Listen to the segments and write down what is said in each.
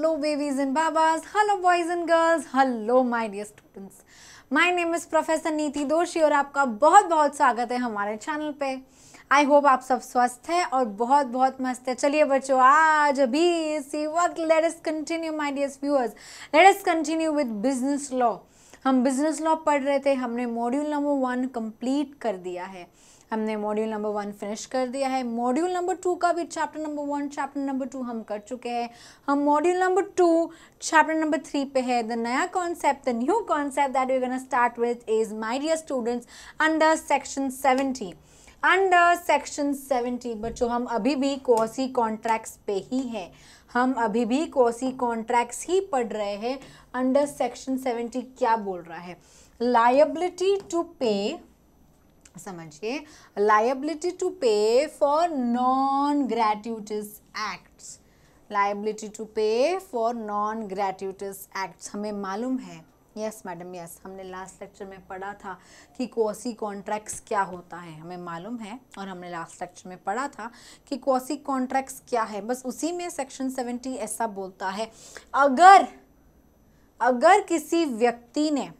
hello babies and babas hello boys and girls hello my dear students my name is professor नीति दोषी और आपका बहुत बहुत स्वागत है हमारे चैनल पे आई होप आप सब स्वस्थ हैं और बहुत बहुत मस्त है चलिए बच्चों आज अभी इसी वक्त let us continue my dear viewers let us continue with business law हम बिजनेस लॉ पढ़ रहे थे हमने मॉड्यूल नंबर वन कंप्लीट कर दिया है हमने मॉड्यूल नंबर वन फिनिश कर दिया है मॉड्यूल नंबर टू का भी chapter number one chapter number two हम कर चुके हैं हम module number two chapter number three पे है द नया concept the new concept that you gonna start with is my dear students under section seventy under section seventy बच्चों हम अभी भी कोसी कॉन्ट्रैक्ट्स पे ही हैं हम अभी भी कोसी कॉन्ट्रैक्ट्स ही पढ़ रहे हैं अंडर सेक्शन सेवेंटी क्या बोल रहा है लाइबिलिटी टू पे समझिए liability to pay for non gratuitous acts liability to pay for non gratuitous acts हमें मालूम है यस मैडम यस हमने लास्ट लेक्चर में पढ़ा था कि कोसी कॉन्ट्रैक्ट्स क्या होता है हमें मालूम है और हमने लास्ट लेक्चर में पढ़ा था कि कोसी कॉन्ट्रैक्ट्स क्या है बस उसी में सेक्शन सेवेंटी ऐसा बोलता है अगर अगर किसी व्यक्ति ने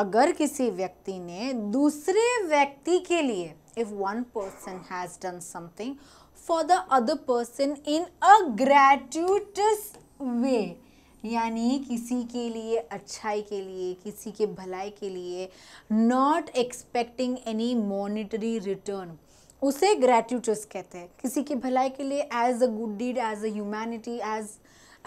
अगर किसी व्यक्ति ने दूसरे व्यक्ति के लिए if one person has done something for the other person in a gratuitous way यानी किसी के लिए अच्छाई के लिए किसी के भलाई के लिए not expecting any monetary return उसे ग्रेट्यूटस कहते हैं किसी की भलाई के लिए as a good deed as a humanity as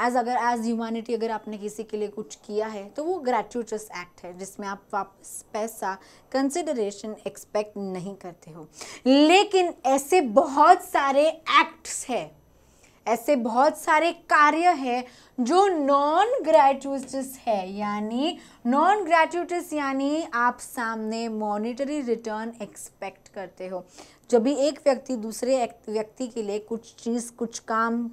as अगर एज ह्यूमैनिटी अगर आपने किसी के लिए कुछ किया है तो वो ग्रेचुटस एक्ट है जिसमें आप वापस पैसा कंसिडरेशन एक्सपेक्ट नहीं करते हो लेकिन ऐसे बहुत सारे एक्ट्स है ऐसे बहुत सारे कार्य हैं जो नॉन ग्रेचुटस है यानी नॉन ग्रेचुटस यानी आप सामने मॉनिटरी रिटर्न एक्सपेक्ट करते हो जब भी एक व्यक्ति दूसरे व्यक्ति के लिए कुछ चीज़ कुछ काम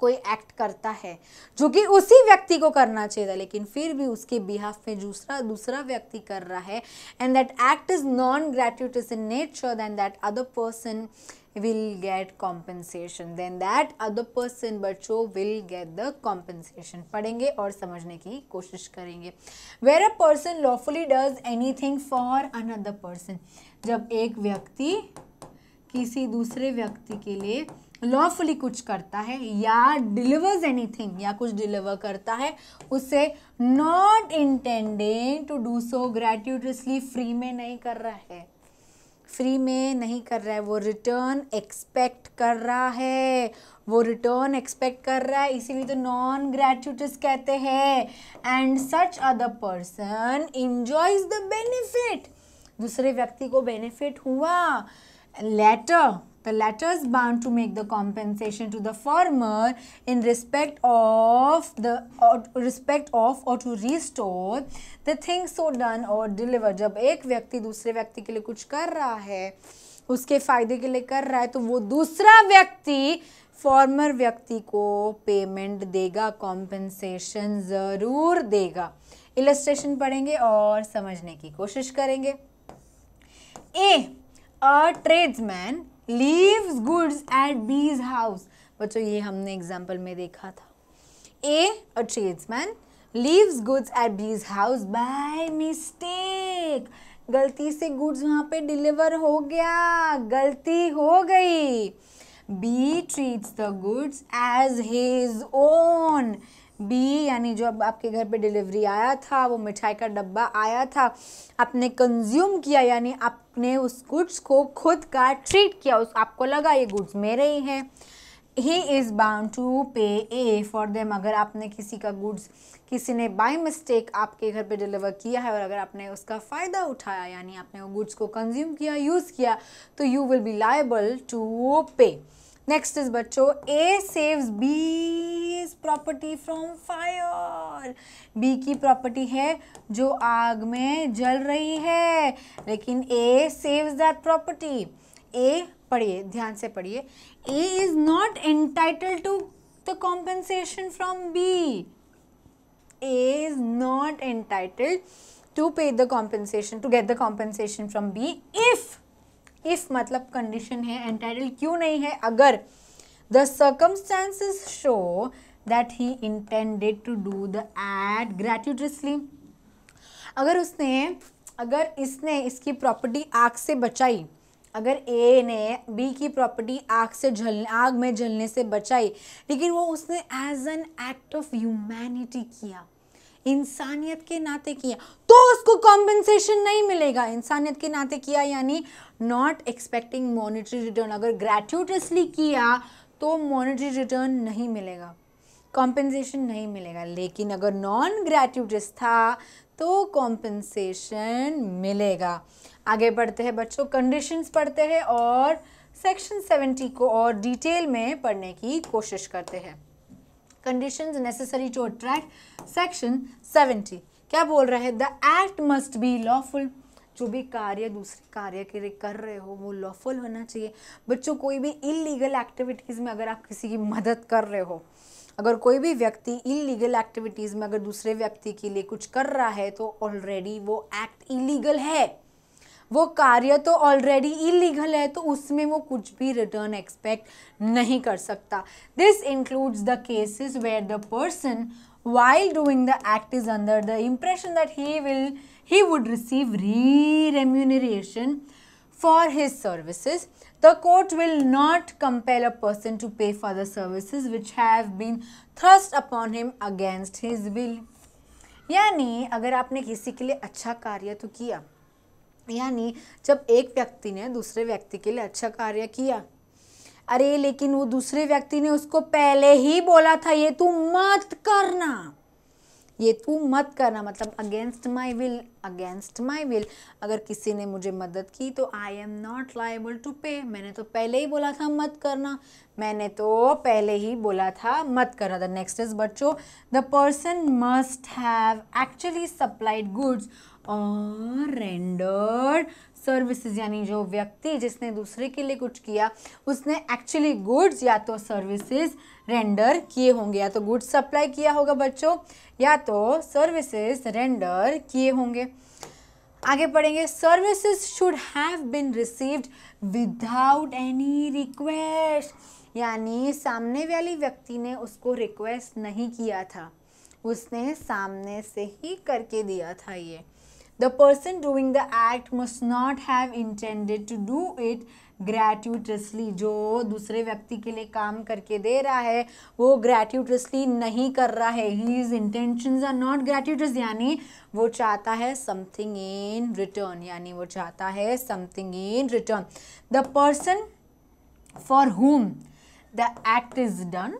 कोई एक्ट करता है जो कि उसी व्यक्ति को करना चाहिए था लेकिन फिर भी उसके बिहाफ में दूसरा दूसरा व्यक्ति कर रहा है and that act is non gratuitous in nature then that other person will get compensation then that other person बच्चों विल गेट द कॉम्पेंसेशन पढ़ेंगे और समझने की कोशिश करेंगे where a person lawfully does anything for another person जब एक व्यक्ति किसी दूसरे व्यक्ति के लिए लॉफुली कुछ करता है या डिलीवर्स एनीथिंग या कुछ डिलीवर करता है उसे not intended to do so gratuitously free में नहीं कर रहा है फ्री में नहीं कर रहा है वो रिटर्न एक्सपेक्ट कर रहा है वो रिटर्न एक्सपेक्ट कर रहा है इसीलिए तो नॉन ग्रेचुटस कहते हैं and such other person enjoys the benefit दूसरे व्यक्ति को बेनिफिट हुआ latter the latter bound to make the compensation to the former in respect of the or respect of or to restore the thing so done or deliver जब एक व्यक्ति दूसरे व्यक्ति के लिए कुछ कर रहा है उसके फायदे के लिए कर रहा है तो वो दूसरा व्यक्ति फॉर्मर व्यक्ति को पेमेंट देगा कॉम्पेंसेशन ज़रूर देगा इलस्ट्रेशन पढ़ेंगे और समझने की कोशिश करेंगे A a tradesman leaves goods at B's house बच्चों ये हमने एग्जाम्पल में देखा था A a tradesman leaves goods at B's house by mistake गलती से गुड्स वहाँ पे डिलीवर हो गया गलती हो गई B treats the goods as his own B यानी जो अब आपके घर पे डिलीवरी आया था वो मिठाई का डब्बा आया था आपने कंज्यूम किया यानी आपने उस गुड्स को खुद का ट्रीट किया उस आपको लगा ये गुड्स मेरे ही हैं ही इज़ बाउंड टू पे ए फॉर देम अगर आपने किसी का गुड्स किसी ने बाई मिस्टेक आपके घर पे डिलीवर किया है और अगर आपने उसका फ़ायदा उठाया यानी आपने वो गुड्स को कंज्यूम किया यूज़ किया तो you will be liable to pay next is बच्चों A saves B property from fire B की प्रॉपर्टी है जो आग में जल रही है लेकिन A saves that property A पढ़िए ध्यान से पढ़िए A is not entitle to the compensation from B A is not entitle to pay the compensation to get the compensation from B if if मतलब कंडीशन है entitle क्यों नहीं है अगर the circumstances show that he intended to do the aid gratuitously अगर उसने अगर इसने इसकी प्रॉपर्टी आग से बचाई अगर ए ने बी की प्रॉपर्टी आग से जल आग में जलने से बचाई लेकिन वो उसने as an act of humanity किया इंसानियत के नाते किया तो उसको कॉम्पेंसेशन नहीं मिलेगा इंसानियत के नाते किया यानी नॉट एक्सपेक्टिंग मॉनिटरी रिटर्न अगर ग्रेट्यूटसली किया तो मॉनिटरी रिटर्न नहीं मिलेगा कॉम्पेंसेशन नहीं मिलेगा लेकिन अगर नॉन ग्रेट्यूटस था तो कॉम्पेंसेशन मिलेगा आगे बढ़ते हैं बच्चों कंडीशंस पढ़ते हैं और सेक्शन सेवेंटी को और डिटेल में पढ़ने की कोशिश करते हैं condition necessary to attract section seventy क्या बोल रहे हैं the act must be lawful जो भी कार्य दूसरे कार्य के लिए कर रहे हो वो लॉफुल होना चाहिए बच्चों कोई भी इलीगल एक्टिविटीज़ में अगर आप किसी की मदद कर रहे हो अगर कोई भी व्यक्ति इलीगल एक्टिविटीज़ में अगर दूसरे व्यक्ति के लिए कुछ कर रहा है तो ऑलरेडी वो एक्ट इलीगल है वो कार्य तो ऑलरेडी इलीगल है तो उसमें वो कुछ भी रिटर्न एक्सपेक्ट नहीं कर सकता this includes the cases where the person while doing the act is under the impression that he will he would receive re remuneration for his services the court will not compare a person to pay for the services which have been thrust upon him against his will यानी अगर आपने किसी के लिए अच्छा कार्य तो किया यानी जब एक व्यक्ति ने दूसरे व्यक्ति के लिए अच्छा कार्य किया अरे लेकिन वो दूसरे व्यक्ति ने उसको पहले ही बोला था ये तू मत करना ये तू मत करना मतलब against my will against my will अगर किसी ने मुझे मदद की तो I am not liable to pay मैंने तो पहले ही बोला था मत करना मैंने तो पहले ही बोला था मत करना द नेक्स्ट इज बच्चों the person must have actually supplied goods or render services यानी जो व्यक्ति जिसने दूसरे के लिए कुछ किया उसने एक्चुअली गुड्स या तो सर्विसेज रेंडर किए होंगे या तो गुड्स सप्लाई किया होगा बच्चों या तो सर्विसेज रेंडर किए होंगे आगे पढ़ेंगे services should have been received without any request यानी सामने वाली व्यक्ति ने उसको रिक्वेस्ट नहीं किया था उसने सामने से ही करके दिया था ये the person doing the act must not have intended to do it ग्रैट्यूटसली जो दूसरे व्यक्ति के लिए काम करके दे रहा है वो ग्रैट्यूटसली नहीं कर रहा है his intention are not gratuitous यानी वो चाहता है समथिंग इन रिटर्न यानी वो चाहता है something in return the person for whom the act is done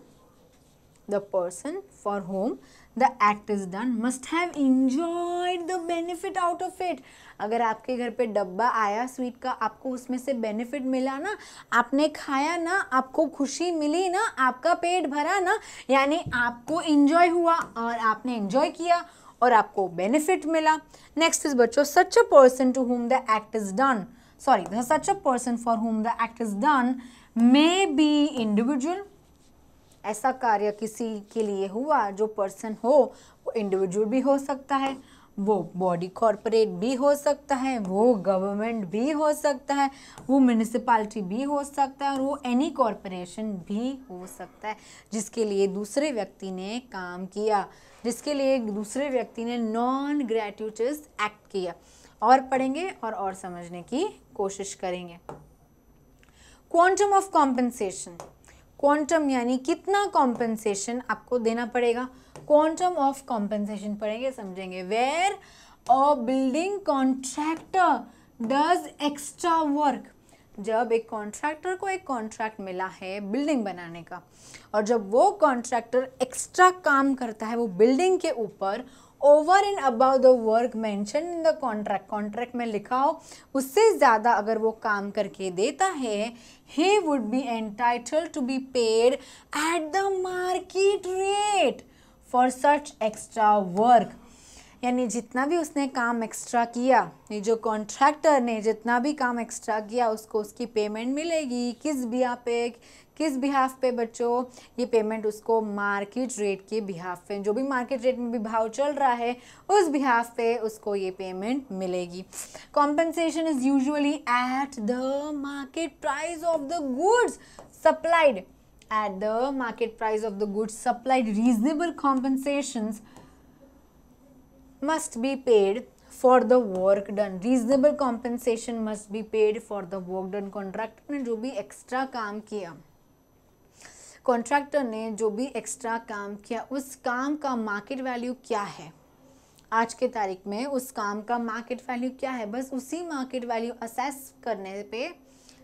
the person for whom the act is done must have enjoyed the benefit out of it अगर आपके घर पे डब्बा आया स्वीट का आपको उसमें से बेनिफिट मिला ना आपने खाया ना आपको खुशी मिली ना आपका पेट भरा ना यानी आपको इंजॉय हुआ और आपने इंजॉय किया और आपको बेनिफिट मिला नेक्स्ट इज बच्चों such a person to whom the act is done sorry such a person for whom the act is done may be individual ऐसा कार्य किसी के लिए हुआ जो पर्सन हो वो इंडिविजुअल भी हो सकता है वो बॉडी कॉरपोरेट भी हो सकता है वो गवर्नमेंट भी हो सकता है वो म्यूनिसपालिटी भी हो सकता है और वो एनी कॉरपोरेशन भी हो सकता है जिसके लिए दूसरे व्यक्ति ने काम किया जिसके लिए दूसरे व्यक्ति ने नॉन ग्रेट्यूटस एक्ट किया और पढ़ेंगे और और समझने की कोशिश करेंगे क्वांटम ऑफ कॉम्पनसेशन क्वांटम यानी कितना कॉम्पेंसेशन आपको देना पड़ेगा क्वांटम ऑफ कॉम्पेंसेशन पढ़ेंगे समझेंगे where a building contractor does extra work जब एक कॉन्ट्रैक्टर को एक कॉन्ट्रैक्ट मिला है बिल्डिंग बनाने का और जब वो कॉन्ट्रैक्टर एक्स्ट्रा काम करता है वो बिल्डिंग के ऊपर over and above the work mention in the contract contract में लिखा हो उससे ज़्यादा अगर वो काम करके देता है he would be entitle to be paid at the market rate for such extra work यानी जितना भी उसने काम एक्स्ट्रा किया ये जो कॉन्ट्रैक्टर ने जितना भी काम एक्स्ट्रा किया उसको उसकी पेमेंट मिलेगी किस बिहाफ पे किस बिहाफ पे बच्चों ये पेमेंट उसको मार्केट रेट के बिहाफ पे जो भी मार्केट रेट में भी भाव चल रहा है उस बिहाफ पे उसको ये पेमेंट मिलेगी compensation is usually at the market price of the goods supplied at the market price of the goods supplied reasonable compensation must be paid for the work done reasonable compensation must be paid for the work done contractor ने जो भी extra काम किया contractor ने जो भी extra काम किया उस काम का मार्केट वैल्यू क्या है आज के तारीख में उस काम का मार्केट वैल्यू क्या है बस उसी मार्केट वैल्यू असेस करने पे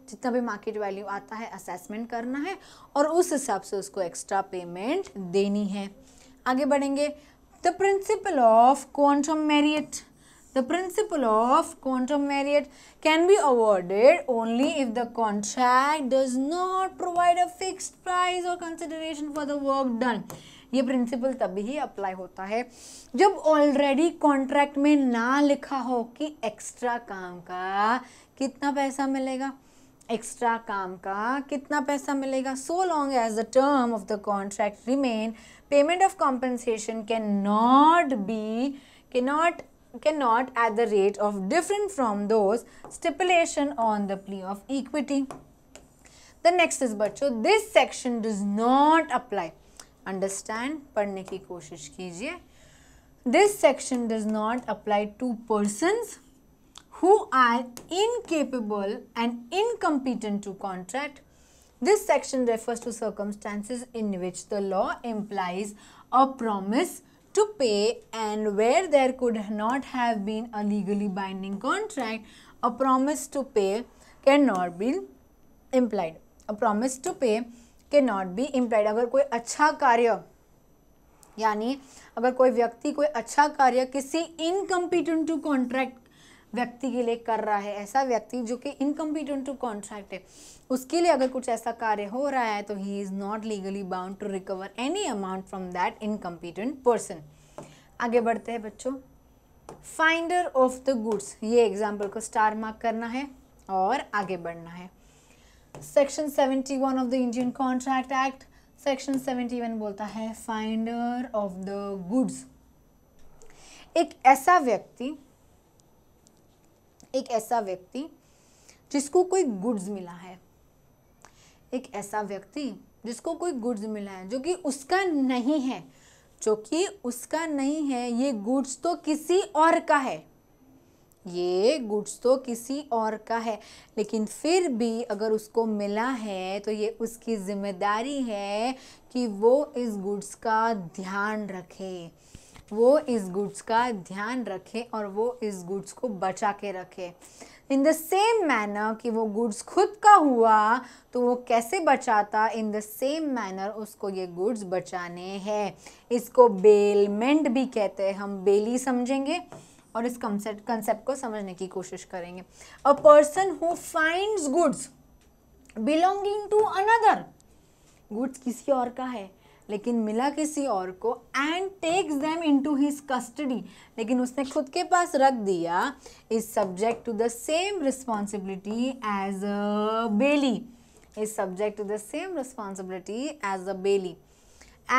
जितना भी मार्केट वैल्यू आता है असेसमेंट करना है और उस हिसाब से उसको एक्स्ट्रा पेमेंट देनी है आगे बढ़ेंगे the principle of quantum merit the principle of quantum merit can be awarded only if the contract does not provide a fixed price or consideration for the work done ये principle तभी ही apply होता है जब already contract में ना लिखा हो कि एक्स्ट्रा काम का कितना पैसा मिलेगा एक्स्ट्रा काम का कितना पैसा मिलेगा so long as the term of the contract remain payment of compensation can not be के not can not at the rate of different from those stipulation on the plea of equity the next is बच्चो this section does not apply understand पढ़ने की कोशिश कीजिए this section does not apply to persons who are incapable and incompetent to contract. This section refers to circumstances in which the law implies a promise to pay and where there could not have been a legally binding contract, a promise to pay cannot be implied. A promise to pay cannot be implied. अगर कोई अच्छा कार्य यानी अगर कोई व्यक्ति कोई अच्छा कार्य किसी incompetent to contract. व्यक्ति के लिए कर रहा है ऐसा व्यक्ति जो कि इनकम्पिटेंट टू कॉन्ट्रैक्ट है उसके लिए अगर कुछ ऐसा कार्य हो रहा है तो he is not legally bound to recover any amount from that incompetent person आगे बढ़ते हैं बच्चों फाइंडर ऑफ द गुड्स ये एग्जाम्पल को स्टार मार्क करना है और आगे बढ़ना है section seventy one of the Indian contract act section seventy one बोलता है फाइंडर ऑफ द गुड्स एक ऐसा व्यक्ति एक ऐसा व्यक्ति जिसको कोई गुड्स मिला है एक ऐसा व्यक्ति जिसको कोई गुड्स मिला है जो कि उसका नहीं है जो कि उसका नहीं है ये गुड्स तो किसी और का है ये गुड्स तो किसी और का है लेकिन फिर भी अगर उसको मिला है तो ये उसकी जिम्मेदारी है कि वो इस गुड्स का ध्यान रखे वो इस गुड्स का ध्यान रखे और वो इस गुड्स को बचा के रखे इन द सेम मैनर कि वो गुड्स खुद का हुआ तो वो कैसे बचाता इन द सेम मैनर उसको ये गुड्स बचाने हैं इसको बेलमेंट भी कहते हैं हम बेली समझेंगे और इस कंसेप्ट कंसेप्ट को समझने की कोशिश करेंगे a person who finds goods belonging to another goods किसी और का है लेकिन मिला किसी और को and takes them into his custody लेकिन उसने खुद के पास रख दिया is subject to the same responsibility as a bailee is subject to the same responsibility as a bailee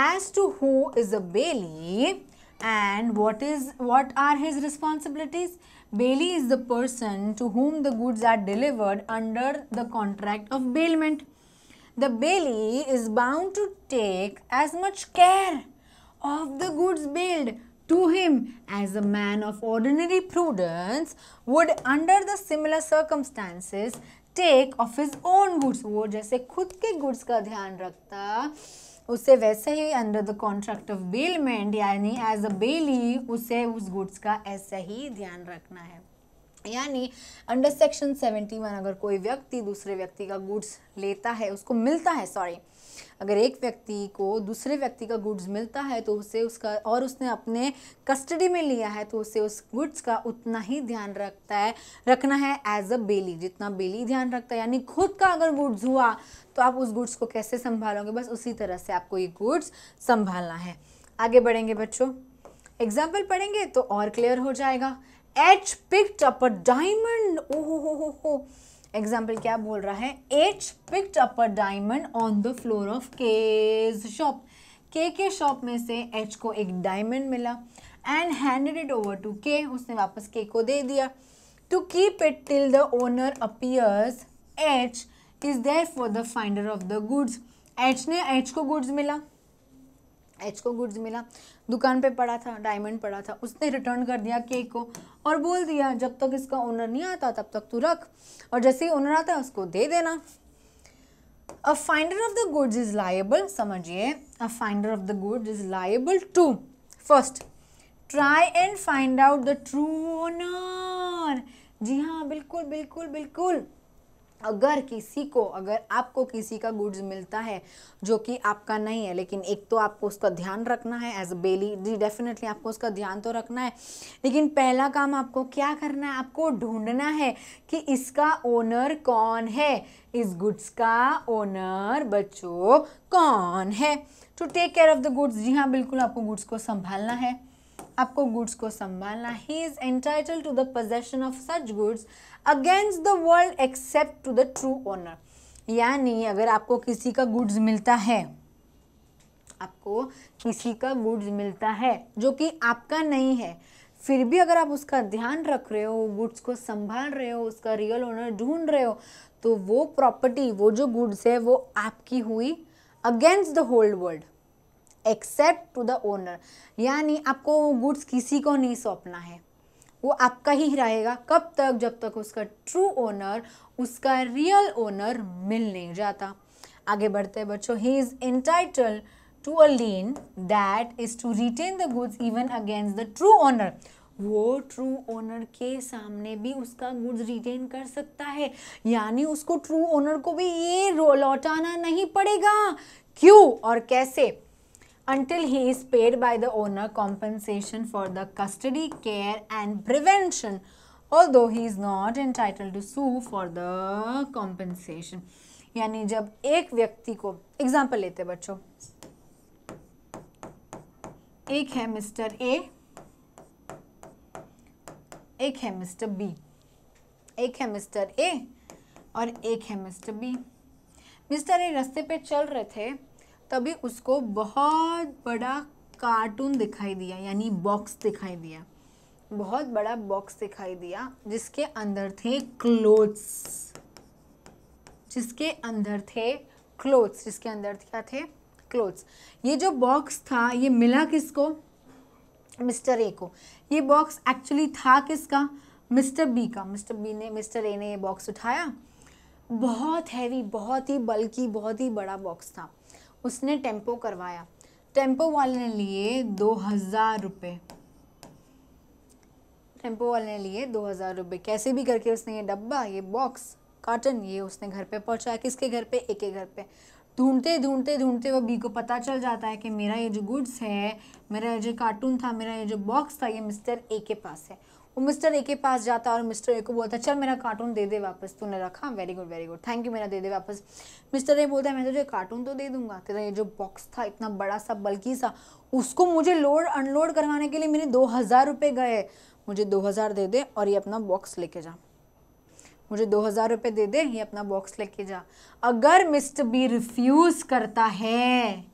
as to who is a bailee and what is what are his responsibilities bailee is the person to whom the goods are delivered under the contract of bailment the belly is bound to take as much care of the goods billed to him as a man of ordinary prudence would under the similar circumstances take of his own goods wo jaise khud ke goods ka dhyan rakhta उसे वैसे ही under the contract of bailment यानी as a bailee उसे उस goods का ऐसा ही ध्यान रखना है यानी अंडर सेक्शन 71 अगर कोई व्यक्ति दूसरे व्यक्ति का गुड्स लेता है उसको मिलता है सॉरी अगर एक व्यक्ति को दूसरे व्यक्ति का गुड्स मिलता है तो उसे उसका और उसने अपने कस्टडी में लिया है तो उसे उस गुड्स का उतना ही ध्यान रखता है रखना है एज अ बेली जितना बेली ध्यान रखता है यानी खुद का अगर गुड्स हुआ तो आप उस गुड्स को कैसे संभालोगे बस उसी तरह से आपको ये गुड्स संभालना है आगे बढ़ेंगे बच्चों एग्जाम्पल पढ़ेंगे तो और क्लियर हो जाएगा H picked up a diamond ओहो हो हो एग्जाम्पल क्या बोल रहा है H picked up a diamond on the floor of K's shop के के शॉप में से एच को एक डायमंड मिला and handed it over to K उसने वापस के को दे दिया to keep it till the owner appears H is there for the finder of the goods H ने एच को गुड्स मिला एच को गुड्स मिला दुकान पे पड़ा था डायमंड पड़ा था उसने रिटर्न कर दिया केक को और बोल दिया जब तक इसका ओनर नहीं आता तब तक तू रख और जैसे ही ओनर आता है उसको दे देना a finder of the goods is liable समझिए a finder of the goods is liable to first try and find out the true owner जी हाँ बिल्कुल बिल्कुल बिल्कुल अगर किसी को अगर आपको किसी का गुड्स मिलता है जो कि आपका नहीं है लेकिन एक तो आपको उसका ध्यान रखना है as a Bailey ji definitely आपको उसका ध्यान तो रखना है लेकिन पहला काम आपको क्या करना है आपको ढूंढना है कि इसका ओनर कौन है इस गुड्स का ओनर बच्चों कौन है to take care of the goods जी हाँ बिल्कुल आपको गुड्स को संभालना है आपको गुड्स को संभालना he is entitle to the possession of such goods against the world except to the true owner यानी अगर आपको किसी का गुड्स मिलता है आपको किसी का गुड्स मिलता है जो कि आपका नहीं है फिर भी अगर आप उसका ध्यान रख रहे हो गुड्स को संभाल रहे हो उसका रियल ओनर ढूंढ रहे हो तो वो प्रॉपर्टी वो जो गुड्स है वो आपकी हुई against the whole world except to the owner यानी आपको वो गुड्स किसी को नहीं सौंपना है वो आपका ही रहेगा कब तक जब तक उसका ट्रू ओनर उसका रियल ओनर मिल नहीं जाता आगे बढ़ते हैं बच्चों he is entitle to a lien that is to retain the goods even against the true owner वो ट्रू ओनर के सामने भी उसका गुड्स रिटेन कर सकता है यानी उसको ट्रू ओनर को भी ये लौटाना नहीं पड़ेगा क्यों और कैसे until he is paid by the owner compensation for the custody, care and prevention although he is not entitled to sue for the compensation. यानी जब एक व्यक्ति को एग्जाम्पल लेते हैं बच्चों एक है मिस्टर ए एक है मिस्टर बी एक है मिस्टर ए और एक है मिस्टर बी मिस्टर ए रास्ते पे चल रहे थे तभी उसको बहुत बड़ा कार्टून दिखाई दिया यानी बॉक्स दिखाई दिया बहुत बड़ा बॉक्स दिखाई दिया जिसके अंदर थे क्लोथ्स जिसके अंदर थे क्लोथ्स जिसके अंदर क्या थे क्लोथ्स ये जो बॉक्स था ये मिला किसको मिस्टर ए को ये बॉक्स एक्चुअली था किसका मिस्टर बी का मिस्टर बी ने मिस्टर ए ने ये बॉक्स उठाया बहुत हैवी बहुत ही बल्कि बहुत ही बड़ा बॉक्स था उसने टेम्पो करवाया टेम्पो वाले ने लिए दो हज़ार रुपये टेम्पो वाले ने लिए दो हज़ार रुपये कैसे भी करके उसने ये डब्बा ये बॉक्स कार्टन ये उसने घर पे पहुंचाया किसके घर पे एक के घर पे ढूंढते ढूंढते ढूंढते वो बी को पता चल जाता है कि मेरा ये जो गुड्स है मेरा ये जो कार्टून था मेरा ये जो बॉक्स था ये मिस्टर ए के पास है वो मिस्टर ए के पास जाता और मिस्टर ए को बोलता चल मेरा कार्टून दे दे वापस तूने रखा very good very good thank you मेरा दे दे वापस मिस्टर ए बोलता है मैं तुझे कार्टून तो दे दूंगा तेरा ये जो बॉक्स था इतना बड़ा सा बल्कि सा उसको मुझे लोड अनलोड करवाने के लिए मेरे दो हज़ार रुपये गए मुझे दो हज़ार दे दे और ये अपना बॉक्स लेके जा मुझे दो हज़ार रुपये दे दे ये अपना बॉक्स लेके जा अगर मिस्टर बी रिफ्यूज़ करता है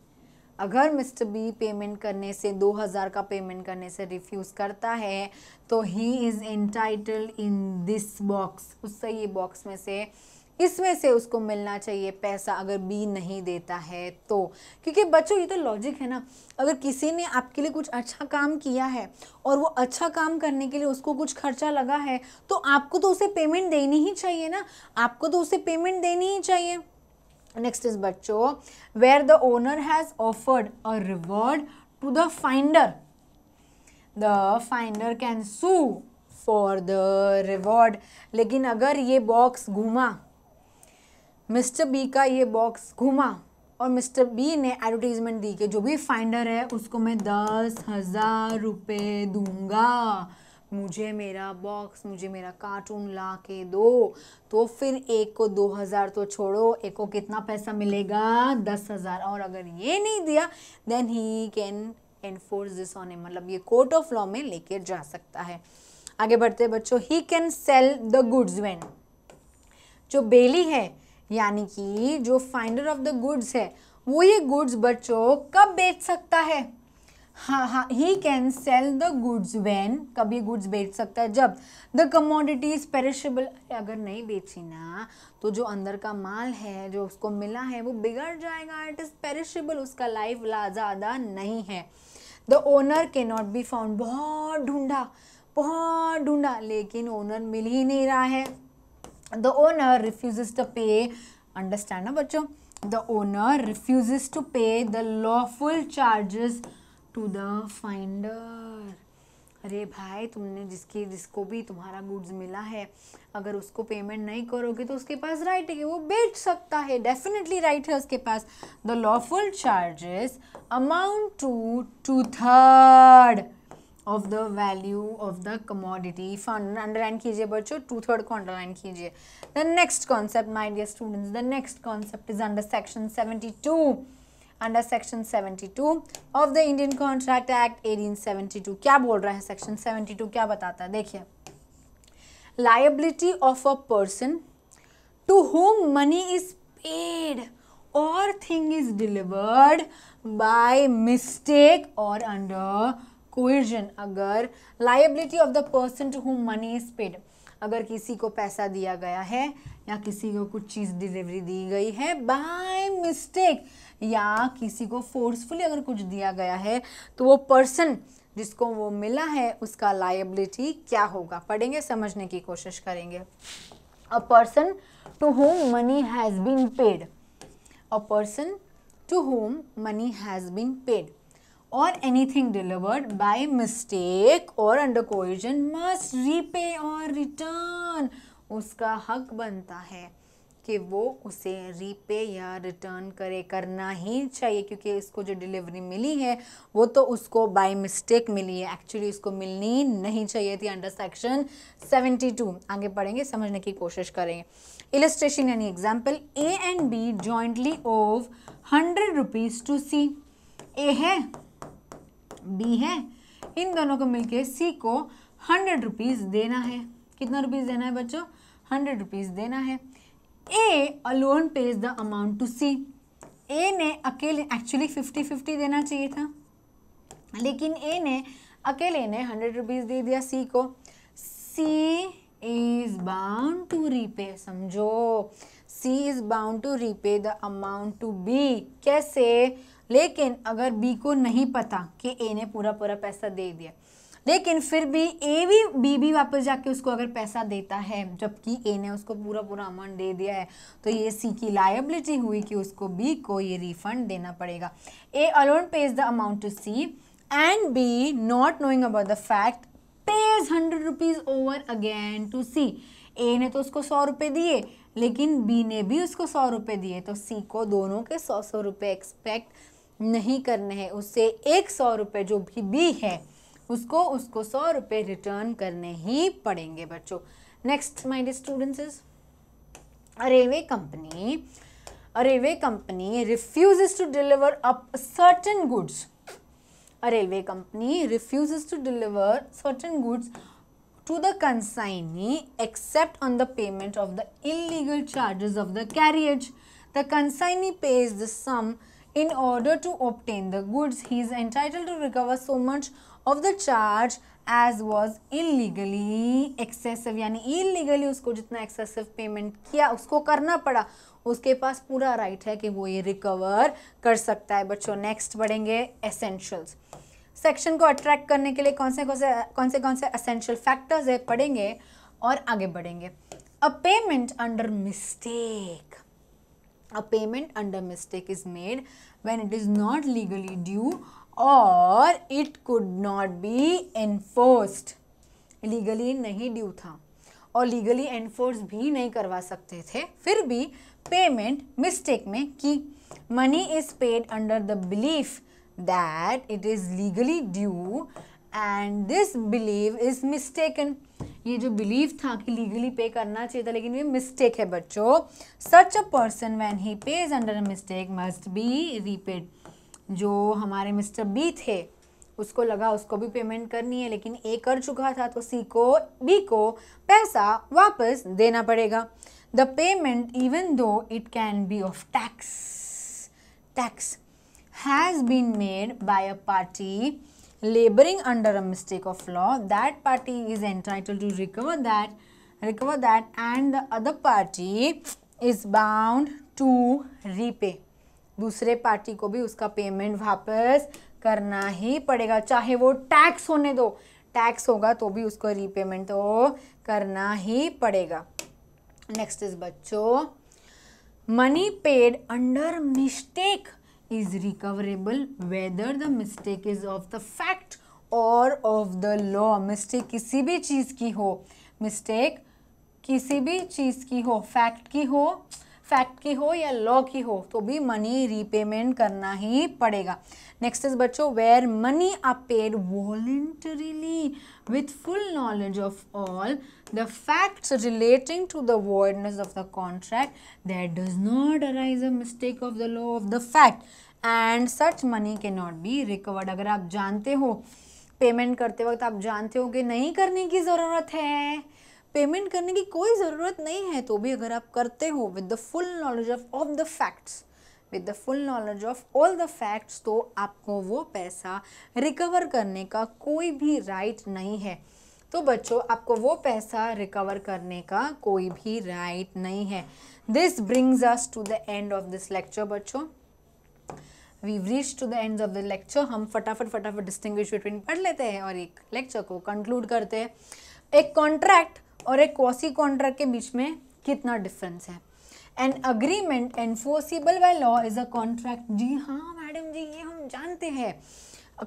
अगर मिस्टर बी पेमेंट करने से 2000 का पेमेंट करने से रिफ्यूज़ करता है तो he is entitled in this box उससे ये बॉक्स में से इसमें से उसको मिलना चाहिए पैसा अगर बी नहीं देता है तो क्योंकि बच्चों ये तो लॉजिक है ना अगर किसी ने आपके लिए कुछ अच्छा काम किया है और वो अच्छा काम करने के लिए उसको कुछ खर्चा लगा है तो आपको तो उसे पेमेंट देनी ही चाहिए ना आपको तो उसे पेमेंट देनी ही चाहिए नेक्स्ट इज बच्चों where the owner has offered a reward to the finder the finder can sue for the reward लेकिन अगर ये बॉक्स घूमा मिस्टर बी का ये बॉक्स घूमा और मिस्टर बी ने एडवर्टीजमेंट दी कि जो भी फाइंडर है उसको मैं दस हज़ार रुपये दूंगा मुझे मेरा बॉक्स मुझे मेरा कार्टून ला के दो तो फिर एक को दो हज़ार तो छोड़ो एक को कितना पैसा मिलेगा दस हज़ार और अगर ये नहीं दिया then he can enforce this on em मतलब ये कोर्ट ऑफ लॉ में लेके जा सकता है आगे बढ़ते बच्चों he can sell the goods when जो बेली है यानी कि जो फाइंडर ऑफ द गुड्स है वो ये गुड्स बच्चों कब बेच सकता है हाँ हाँ he can sell the goods when कभी गुड्स बेच सकता है जब द कमोडिटीज पेरिशेबल अगर नहीं बेची ना तो जो अंदर का माल है जो उसको मिला है वो बिगड़ जाएगा इट इज़ पेरिशेबल उसका लाइफ ज़्यादा नहीं है the owner can not be found बहुत ढूंढा बहुत ढूंढा लेकिन ओनर मिल ही नहीं रहा है the owner refuse the pay understand ना बच्चों the owner refuse to pay the lawful charges to the finder अरे भाई तुमने जिसकी जिसको भी तुम्हारा गुड्स मिला है अगर उसको पेमेंट नहीं करोगे तो उसके पास राइट है वो बेच सकता है डेफिनेटली राइट है उसके पास the lawful charges amount to two third of the value of the commodity fund underline कीजिए बच्चों टू थर्ड को अंडरलाइन कीजिए the next concept my dear students the next concept is under section seventy two under section 72 of the Indian contract act 1872 क्या बोल रहा है section 72 क्या बताता है देखिए liability of a person to whom money is paid or thing is delivered by mistake or under coercion अगर liability of the person to whom money is paid अगर किसी को पैसा दिया गया है या किसी को कुछ चीज़ डिलीवरी दी गई है बाय मिस्टेक या किसी को फोर्सफुली अगर कुछ दिया गया है तो वो पर्सन जिसको वो मिला है उसका लाइबिलिटी क्या होगा पढ़ेंगे समझने की कोशिश करेंगे a person to whom money has been paid a person to whom money has been paid or anything delivered by mistake or under coercion must repay or return उसका हक बनता है कि वो उसे रीपे या रिटर्न करे करना ही चाहिए क्योंकि इसको जो डिलीवरी मिली है वो तो उसको बाय मिस्टेक मिली है एक्चुअली उसको मिलनी नहीं चाहिए थी अंडर सेक्शन 72 आगे पढ़ेंगे समझने की कोशिश करेंगे इलस्ट्रेशन यानी example A and B jointly owe hundred rupees to C A है बी है इन दोनों को मिलकर सी को हंड्रेड रुपीज़ देना है कितना रुपीज़ देना है बच्चों हंड्रेड रुपीज़ देना है A alone pays the amount to C A ने अकेले एक्चुअली फिफ्टी फिफ्टी देना चाहिए था लेकिन ए ने अकेले ने हंड्रेड रुपीज़ दे दिया सी को C is bound to repay समझो C is bound to repay the amount to B कैसे लेकिन अगर बी को नहीं पता कि ए ने पूरा पूरा पैसा दे दिया लेकिन फिर भी ए भी बी भी वापस जाके उसको अगर पैसा देता है जबकि ए ने उसको पूरा पूरा अमाउंट दे दिया है तो ये सी की लाइबिलिटी हुई कि उसको बी को ये रिफंड देना पड़ेगा A alone pays the amount to C and B not knowing about the fact pays hundred rupees over again to C A ने तो उसको सौ रुपये दिए लेकिन बी ने भी उसको सौ रुपये दिए तो सी को दोनों के सौ सौ रुपये एक्सपेक्ट नहीं करने हैं उससे एक सौ रुपये जो भी बी है उसको उसको सौ रुपये रिटर्न करने ही पड़ेंगे बच्चों next my dear students is railway company a railway company refuses to deliver up certain goods a railway company refuses to deliver certain goods to the consignee except on the payment of the illegal charges of the carriage the consignee pays the sum in order to obtain the goods he is entitled to recover so much of the charge as was illegally excessive यानी illegally उसको जितना excessive payment किया उसको करना पड़ा उसके पास पूरा right right है कि वो ये रिकवर कर सकता है बच्चों नेक्स्ट बढ़ेंगे एसेंशियल्स सेक्शन को अट्रैक्ट करने के लिए कौन से कौन से कौन से कौन से असेंशियल फैक्टर्स है पढ़ेंगे और आगे बढ़ेंगे a payment under mistake a payment under mistake is made when it is not legally due or it could not be enforced legally नहीं ड्यू था और लीगली एनफोर्स भी नहीं करवा सकते थे फिर भी पेमेंट मिस्टेक में की money is paid under the belief that it is legally due and this believe is mistaken ये जो बिलीव था कि लीगली पे करना चाहिए था लेकिन ये मिस्टेक है बच्चों such a person when he pays under a mistake must be repaid जो हमारे मिस्टर बी थे उसको लगा उसको भी पेमेंट करनी है लेकिन ए कर चुका था तो सी को बी को पैसा वापस देना पड़ेगा the payment even though it can be of tax tax has been made by a party labouring under a mistake of law that party is entitle to recover that recover that and the other party is bound to repay दूसरे party को भी उसका payment वापस करना ही पड़ेगा चाहे वो टैक्स होने दो टैक्स होगा तो भी उसको रीपेमेंट तो करना ही पड़ेगा नेक्स्ट इज बच्चों money paid under mistake is recoverable whether the mistake is of the fact और ऑफ द लॉ मिस्टेक किसी भी चीज़ की हो मिस्टेक किसी भी चीज़ की हो फैक्ट की हो फैक्ट की हो या लॉ की हो तो भी मनी रीपेमेंट करना ही पड़ेगा नेक्स्ट इज बच्चों where money are paid voluntarily with full knowledge of all the facts relating to the voidness of the contract that does not arise a mistake of the law of the fact and such money can not be recovered अगर आप जानते हो payment करते वक्त आप जानते हो कि नहीं करने की ज़रूरत है पेमेंट करने की कोई ज़रूरत नहीं है तो भी अगर आप करते हो with the full knowledge of of the facts with the full knowledge of all the facts तो आपको वो पैसा रिकवर करने का कोई भी राइट नहीं है तो बच्चों आपको वो पैसा रिकवर करने का कोई भी राइट नहीं है this brings us to the end of this lecture बच्चों we reach to the end of the lecture हम फटाफट फटाफट डिस्टिंग्विश बिटवीन पढ़ लेते हैं और एक लेक्चर को कंक्लूड करते हैं एक कॉन्ट्रैक्ट और एक क्वासी कॉन्ट्रैक्ट के बीच में कितना डिफरेंस है an agreement enforceable by law is a contract जी हाँ मैडम जी ये हम जानते हैं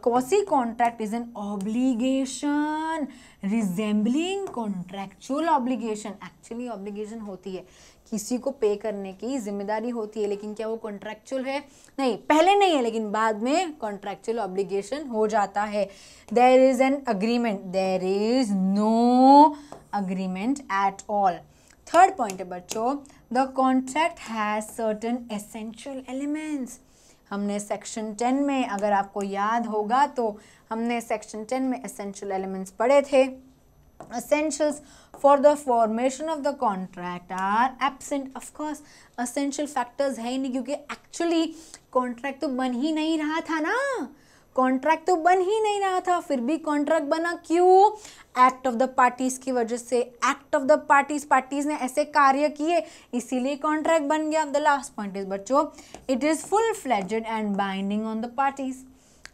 quasi contract is an obligation resembling contractual obligation actually obligation होती है किसी को पे करने की जिम्मेदारी होती है लेकिन क्या वो कॉन्ट्रैक्चुअल है नहीं पहले नहीं है लेकिन बाद में कॉन्ट्रैक्चुअल ऑब्लिगेशन हो जाता है there is an agreement there is no agreement at all. Third point है बच्चों the contract has certain essential elements. हमने सेक्शन 10 में अगर आपको याद होगा तो हमने सेक्शन 10 में एसेंशियल एलिमेंट्स पढ़े थे essentials for the formation of the contract are absent of course essential factors है ही नहीं क्योंकि actually contract तो बन ही नहीं रहा था ना कॉन्ट्रैक्ट तो बन ही नहीं रहा था फिर भी कॉन्ट्रैक्ट बना क्यों एक्ट ऑफ द पार्टीज की वजह से act of the parties parties ने ऐसे कार्य किए इसीलिए कॉन्ट्रैक्ट बन गया द लास्ट पॉइंट इज बच्चों it is full fledged and binding on the parties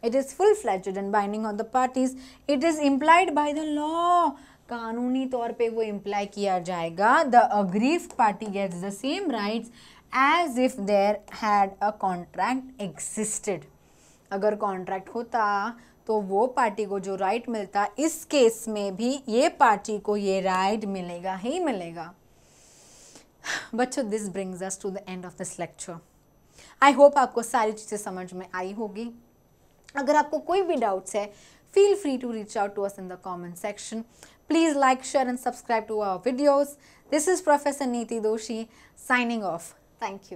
it is full fledged and binding on the parties it is implied by the law कानूनी तौर पे वो इम्प्लाई किया जाएगा the aggrieve party gets the same rights as if there had a contract existed अगर contract होता तो वो पार्टी को जो राइट मिलता इस केस में भी ये पार्टी को ये राइट मिलेगा ही मिलेगा बच्चों this brings us to the end of this lecture I hope आपको सारी चीज़ें समझ में आई होगी अगर आपको कोई भी डाउट्स है feel free to reach out to us in the comment section please like share and subscribe to our videos this is professor Niti Doshi signing off thank you